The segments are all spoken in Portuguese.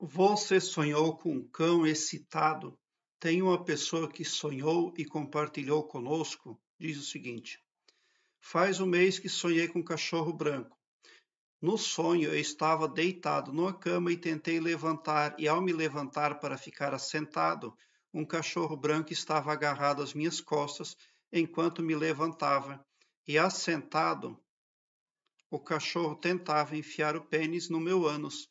Você sonhou com um cão excitado? Tem uma pessoa que sonhou e compartilhou conosco, diz o seguinte: Faz um mês que sonhei com um cachorro branco. No sonho, eu estava deitado numa cama e tentei levantar, e ao me levantar para ficar assentado, um cachorro branco estava agarrado às minhas costas enquanto me levantava, e assentado, o cachorro tentava enfiar o pênis no meu ânus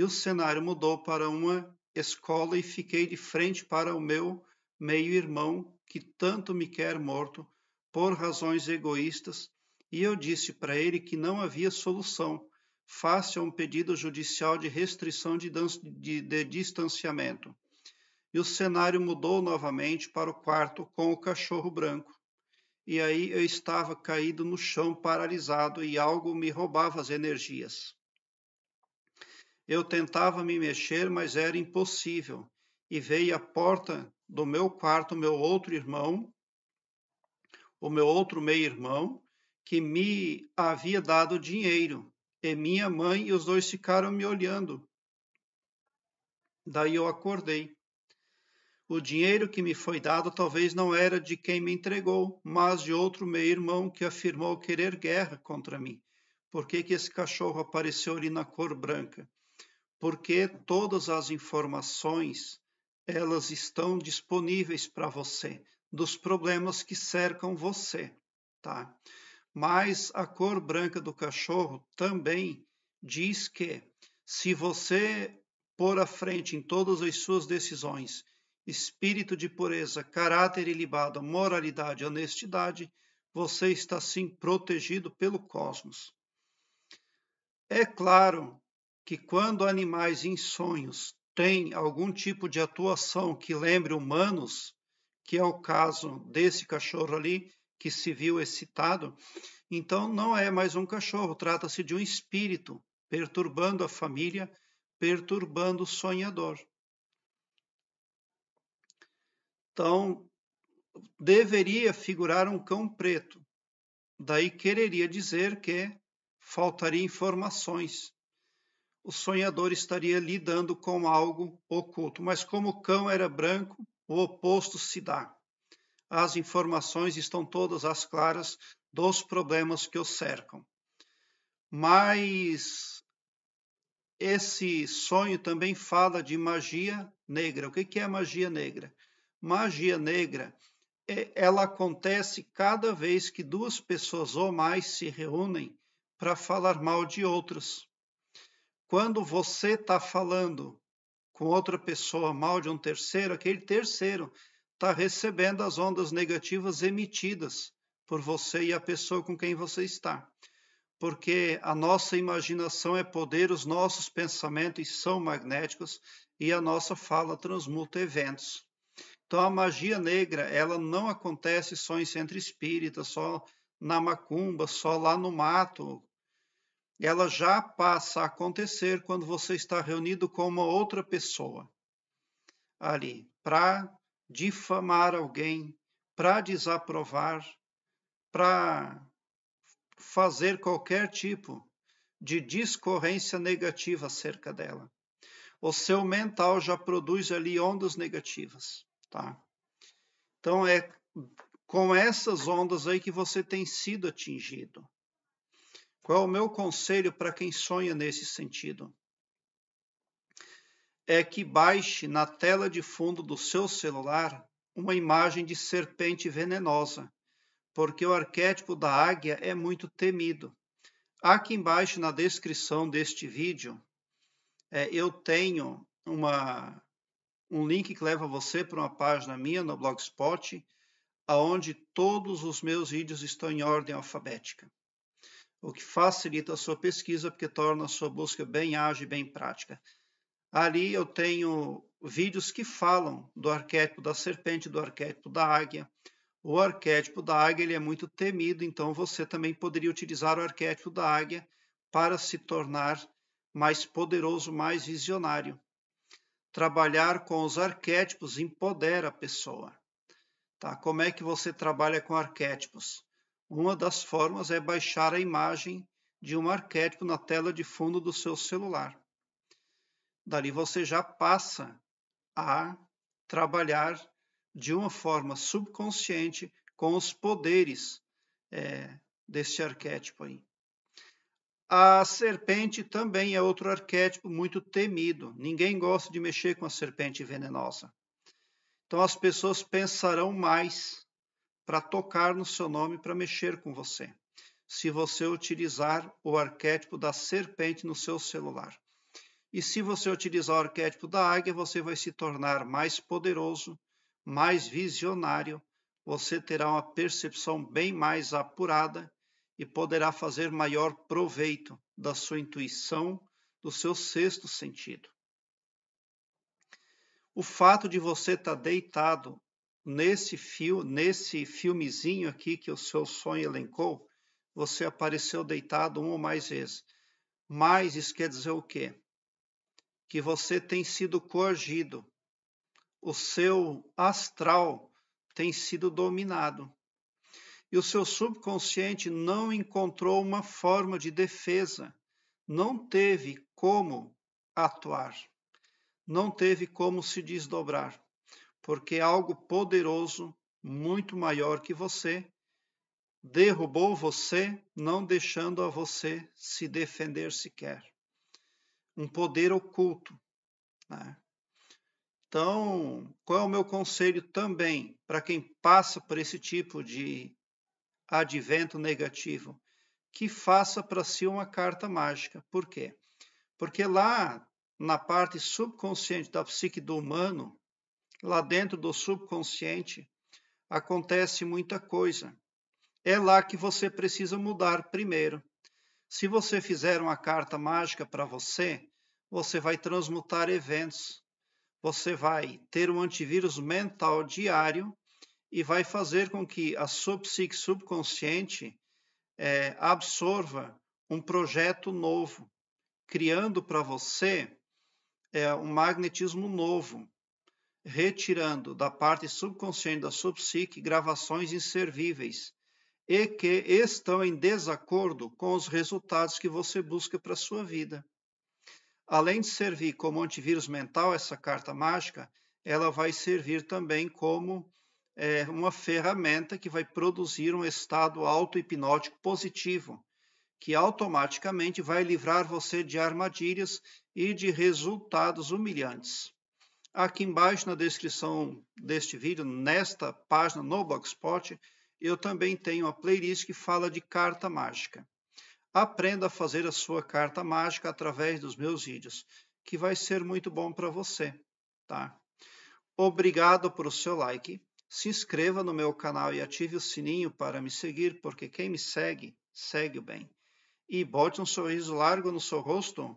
e o cenário mudou para uma escola e fiquei de frente para o meu meio-irmão que tanto me quer morto por razões egoístas, e eu disse para ele que não havia solução face a um pedido judicial de restrição de, de, de distanciamento. E o cenário mudou novamente para o quarto com o cachorro branco. E aí eu estava caído no chão, paralisado, e algo me roubava as energias. Eu tentava me mexer, mas era impossível. E veio à porta do meu quarto meu outro irmão, o meu outro meio-irmão, que me havia dado dinheiro. E minha mãe e os dois ficaram me olhando. Daí eu acordei. O dinheiro que me foi dado talvez não era de quem me entregou, mas de outro meio-irmão que afirmou querer guerra contra mim. Por que, que esse cachorro apareceu ali na cor branca? porque todas as informações elas estão disponíveis para você dos problemas que cercam você, tá? Mas a cor branca do cachorro também diz que se você pôr à frente em todas as suas decisões espírito de pureza, caráter ilibado, moralidade, honestidade, você está sim protegido pelo cosmos. É claro que quando animais em sonhos têm algum tipo de atuação que lembre humanos, que é o caso desse cachorro ali que se viu excitado, então não é mais um cachorro, trata-se de um espírito perturbando a família, perturbando o sonhador. Então, deveria figurar um cão preto. Daí quereria dizer que faltaria informações o sonhador estaria lidando com algo oculto. Mas como o cão era branco, o oposto se dá. As informações estão todas as claras dos problemas que o cercam. Mas esse sonho também fala de magia negra. O que é magia negra? Magia negra é, ela acontece cada vez que duas pessoas ou mais se reúnem para falar mal de outras. Quando você está falando com outra pessoa mal de um terceiro, aquele terceiro está recebendo as ondas negativas emitidas por você e a pessoa com quem você está. Porque a nossa imaginação é poder, os nossos pensamentos são magnéticos e a nossa fala transmuta eventos. Então a magia negra, ela não acontece só em centro espírita, só na macumba, só lá no mato, ela já passa a acontecer quando você está reunido com uma outra pessoa ali para difamar alguém, para desaprovar, para fazer qualquer tipo de discorrência negativa acerca dela. O seu mental já produz ali ondas negativas, tá? Então é com essas ondas aí que você tem sido atingido. Qual é o meu conselho para quem sonha nesse sentido? É que baixe na tela de fundo do seu celular uma imagem de serpente venenosa, porque o arquétipo da águia é muito temido. Aqui embaixo na descrição deste vídeo, é, eu tenho uma, um link que leva você para uma página minha no Blogspot, aonde todos os meus vídeos estão em ordem alfabética o que facilita a sua pesquisa, porque torna a sua busca bem ágil e bem prática. Ali eu tenho vídeos que falam do arquétipo da serpente, do arquétipo da águia. O arquétipo da águia ele é muito temido, então você também poderia utilizar o arquétipo da águia para se tornar mais poderoso, mais visionário. Trabalhar com os arquétipos empodera a pessoa. Tá? Como é que você trabalha com arquétipos? Uma das formas é baixar a imagem de um arquétipo na tela de fundo do seu celular. Dali você já passa a trabalhar de uma forma subconsciente com os poderes é, desse arquétipo aí. A serpente também é outro arquétipo muito temido. Ninguém gosta de mexer com a serpente venenosa. Então as pessoas pensarão mais para tocar no seu nome, para mexer com você, se você utilizar o arquétipo da serpente no seu celular. E se você utilizar o arquétipo da águia, você vai se tornar mais poderoso, mais visionário, você terá uma percepção bem mais apurada e poderá fazer maior proveito da sua intuição, do seu sexto sentido. O fato de você estar tá deitado nesse, fio, nesse filmezinho aqui que o seu sonho elencou, você apareceu deitado uma ou mais vezes. Mas isso quer dizer o quê? Que você tem sido coagido. O seu astral tem sido dominado. E o seu subconsciente não encontrou uma forma de defesa. Não teve como atuar. Não teve como se desdobrar porque é algo poderoso, muito maior que você, derrubou você, não deixando a você se defender sequer. Um poder oculto. Né? Então, qual é o meu conselho também para quem passa por esse tipo de advento negativo? Que faça para si uma carta mágica. Por quê? Porque lá na parte subconsciente da psique do humano, lá dentro do subconsciente, acontece muita coisa. É lá que você precisa mudar primeiro. Se você fizer uma carta mágica para você, você vai transmutar eventos. Você vai ter um antivírus mental diário e vai fazer com que a sua psique subconsciente é, absorva um projeto novo, criando para você é, um magnetismo novo, retirando da parte subconsciente da subpsique gravações inservíveis e que estão em desacordo com os resultados que você busca para sua vida. Além de servir como antivírus mental, essa carta mágica, ela vai servir também como é, uma ferramenta que vai produzir um estado auto-hipnótico positivo, que automaticamente vai livrar você de armadilhas e de resultados humilhantes. Aqui embaixo na descrição deste vídeo, nesta página no Blogspot, eu também tenho a playlist que fala de carta mágica. Aprenda a fazer a sua carta mágica através dos meus vídeos, que vai ser muito bom para você, tá? Obrigado por o seu like. Se inscreva no meu canal e ative o sininho para me seguir, porque quem me segue, segue o bem. E bote um sorriso largo no seu rosto